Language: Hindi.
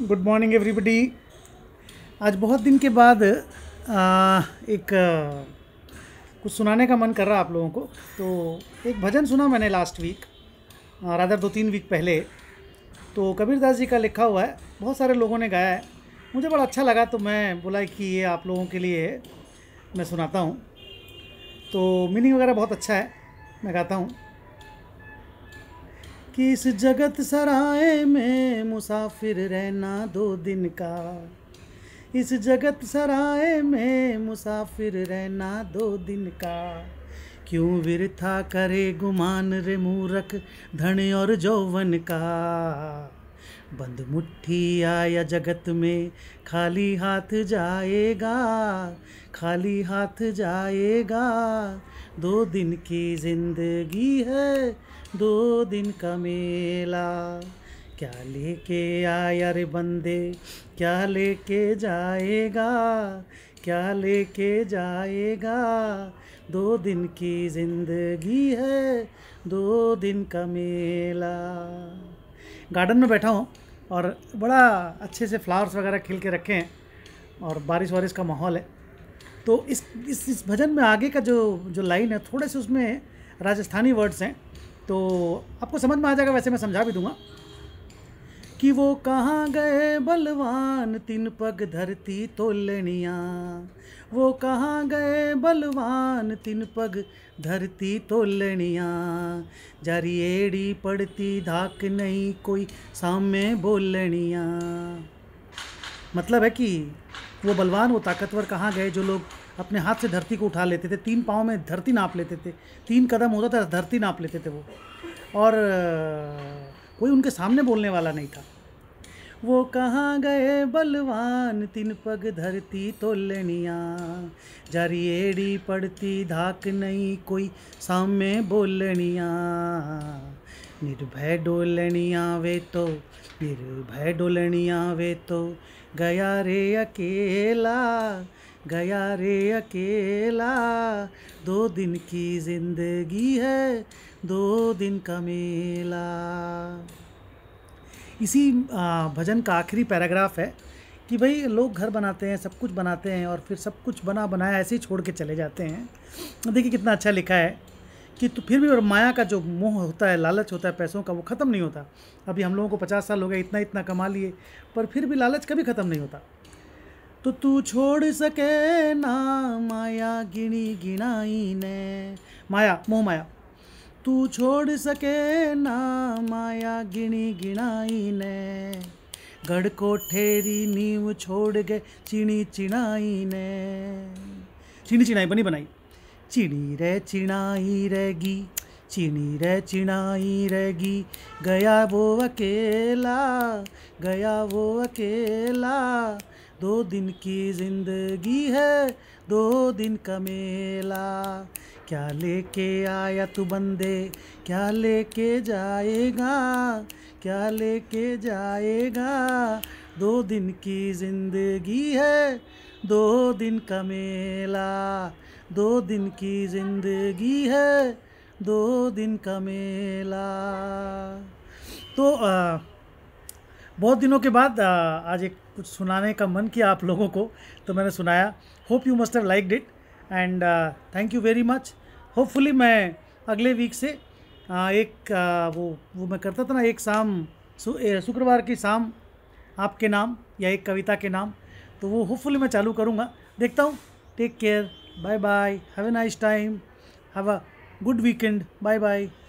गुड मॉर्निंग एवरीबडी आज बहुत दिन के बाद आ, एक आ, कुछ सुनाने का मन कर रहा आप लोगों को तो एक भजन सुना मैंने लास्ट वीक रादर दो तीन वीक पहले तो कबीर दास जी का लिखा हुआ है बहुत सारे लोगों ने गाया है मुझे बड़ा अच्छा लगा तो मैं बोला कि ये आप लोगों के लिए मैं सुनाता हूँ तो मीनिंग वगैरह बहुत अच्छा है मैं गाता हूँ कि इस जगत सराय में मुसाफिर रहना दो दिन का इस जगत सराय में मुसाफिर रहना दो दिन का क्यों विरथा करे गुमान रे मूरख धन और जौवन का बंद मुट्ठी आया जगत में खाली हाथ जाएगा खाली हाथ जाएगा दो दिन की जिंदगी है दो दिन का मेला क्या लेके आया रे बंदे क्या लेके जाएगा क्या लेके जाएगा दो दिन की जिंदगी है दो दिन का मेला गार्डन में बैठा हूँ और बड़ा अच्छे से फ्लावर्स वगैरह खिल के रखे हैं और बारिश वारिश का माहौल है तो इस इस इस भजन में आगे का जो जो लाइन है थोड़े से उसमें राजस्थानी वर्ड्स हैं तो आपको समझ में आ जाएगा वैसे मैं समझा भी दूंगा कि वो कहाँ गए बलवान तीन पग धरती तोलनिया वो कहाँ गए बलवान तीन पग धरती तोलनिया जारी एड़ी पड़ती धाक नहीं कोई सामने बोलनिया मतलब है कि वो बलवान वो ताकतवर कहाँ गए जो लोग अपने हाथ से धरती को उठा लेते थे तीन पाँव में धरती नाप लेते थे तीन कदम होता था धरती नाप लेते थे वो और कोई उनके सामने बोलने वाला नहीं था वो कहाँ गए बलवान तीन पग धरती तो जारी एड़ी पड़ती धाक नहीं कोई सामने बोलनिया निर्भय डोलनिया वे तो निर्भय डोलनिया वे तो गया रे अकेला गया रे अकेला दो दिन की जिंदगी है दो दिन का मेला इसी भजन का आखिरी पैराग्राफ है कि भाई लोग घर बनाते हैं सब कुछ बनाते हैं और फिर सब कुछ बना बनाया ऐसे ही छोड़ के चले जाते हैं देखिए कितना अच्छा लिखा है कि तो फिर भी और माया का जो मोह होता है लालच होता है पैसों का वो ख़त्म नहीं होता अभी हम लोगों को पचास साल हो गए इतना इतना कमा लिए पर फिर भी लालच कभी ख़त्म नहीं होता तो तू छोड़ सके ना माया गिनी गिनाई ने माया मोह माया तू छोड़ सके ना माया गिनी गिनाई ने गढ़ को ठेरी नींव छोड़ गए चिड़ी चिड़ाई ने चिड़ी चिड़ाई बनी बनाई चिड़ी रे चिड़ाई रेगी चिड़ी रे चिड़ाई रेगी गया वो अकेला गया वो अकेला दो दिन की जिंदगी है दो दिन का मेला क्या लेके आया तू बंदे क्या लेके जाएगा क्या लेके जाएगा दो दिन की जिंदगी है दो दिन का मेला दो दिन की जिंदगी है दो दिन का मेला तो आ, बहुत दिनों के बाद आ, आज एक कुछ सुनाने का मन किया आप लोगों को तो मैंने सुनाया hope you must have liked and thank you very much hopefully मैं अगले वीक से आ, एक आ, वो वो मैं करता था ना एक शाम शुक्रवार की शाम आपके नाम या एक कविता के नाम तो वो होपफुली मैं चालू करूँगा देखता हूँ take care bye bye have a nice time have a good weekend bye bye